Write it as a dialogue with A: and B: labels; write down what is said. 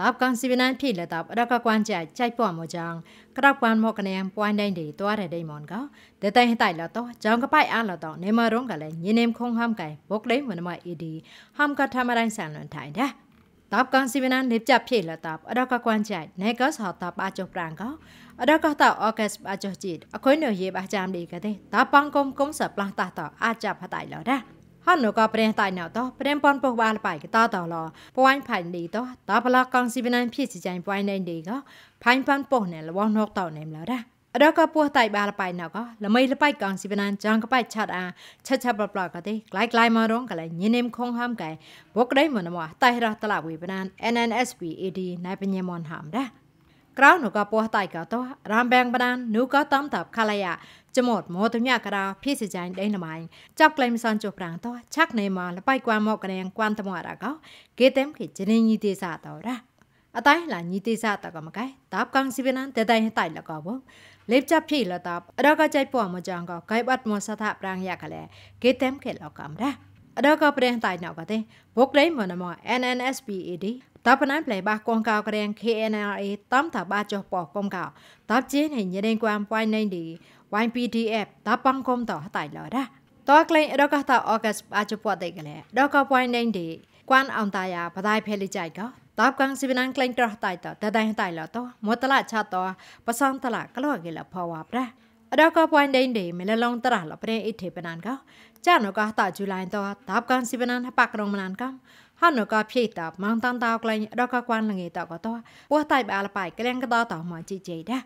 A: တပ်ကန်စီဗနန်ဖိလက်တပ်အရကကွမ်ကြိုက်ကြိုက်ပွားမကြောင်ကရပ်ကွမ်မော့ကနေပွိုင်းတိုင်းတွေတွားတဲ့ဒိမွန်ကဒေတိုင်ဟတိုင်လာတော့ကြောင်ကပိုက်အားလာတော့နေမရုံးကလည်းညင်းနေခုံဟမ်ကိုင်ဘုတ်လိမ့်မနမအီဒီဟမ်ကထမရိုင်းဆန်လွန်ထိုင်တဲ့တပ်ကန်စီဗနန်နေပြဖိလက်တပ်အရကကွမ်ကြိုက်နေကတ်ဟာတပ်အချောပရန်ကအရကတာအော့ဂတ်အချောချစ်အခွင့်အရေးပါချမ်းလေးကတဲ့တပ်ပန်ကုံကုံစပလန်တာတော့အချဖတိုင်လာတဲ့ហនក៏ប្រេះតៃណៅតោប្រេមប៉ុនពុកបាលបៃកតតឡពួនផៃឌីតោតបឡកងស៊ីវិណានភីសិចៃពួនណៃឌីកផៃប៉ាន់ពុះណែលវណកតោណែមឡរ៉ារកពោះតៃបាលបៃណៅកល្មីលបៃកងស៊ីវិណានចងកបៃឆាត់អាឆាត់ឆាប់ប្លប្លកទេក្លៃក្លៃមករងកលៃញីនេមខងហាំកែបុកដៃមនមតៃរះតឡាវិវិណាន NNSP AD ណៃបញ្ញាមនហាំរ៉ាក្រៅនោះក៏ពោះតៃក៏តោះរាមបែងបដាននោះក៏តំតាប់ខលាយាចមត់មោទញ្ញាកដោភីសចាញ់ដេណមៃចាប់ក្លែងមិនសនចុះប្រាំងតោះឆាក់ណេមកលបៃគួមកកណាងគួនតមរកោគេតែមគេជនិញីទេសាតោរ៉ាអតៃឡាញីទេសាតកមកែតាប់កងស៊ីវេណានតេតៃតៃលកោវលេបចាប់ភីលតាប់រកចៃពោះមកចងកោកៃបាត់មោសថាប្រាំងយ៉ាកលែគេតែមគេលកំរ៉ាអដកព្រះតៃណកទេវកលេមនម NNSPED តបណានផ្លែបាសកងកោក្រែង KNRA តំថាបាចុះប៉កុំកោតបជានៃញេរេងគួមវ៉ៃណៃឌីវ៉ៃ PDF តបងគុំតតៃឡរ៉ាតក្លែងដកតអូកាសអាចពតដេកលែដកវ៉ៃណៃឌីគួនអនតាយាបដៃភេលីចៃកោតបកងស៊ីវណានក្លែងត្រោះតៃតតដៃតៃឡតមតឡាឆតបសងតឡាក្លោកេលផវ៉ាប្រាအဒကပွိုင်းဒိန်ဒေမလလုံးတရလပရင်အိထေပနန်ကကြာနကတာဂျူလိုင်တော့ဒါပကန်စီပနန်ဟပကရုံမနန်ကဟန်နကဖြိတာမောင်တန်တောက်ကလိုင်းအဒကကွမ်လငေတော့ကတော့ပေါ်တိုက်ပါလပိုက်ကလင်ကတော့တော်မှကြည့်ကြည့်တယ်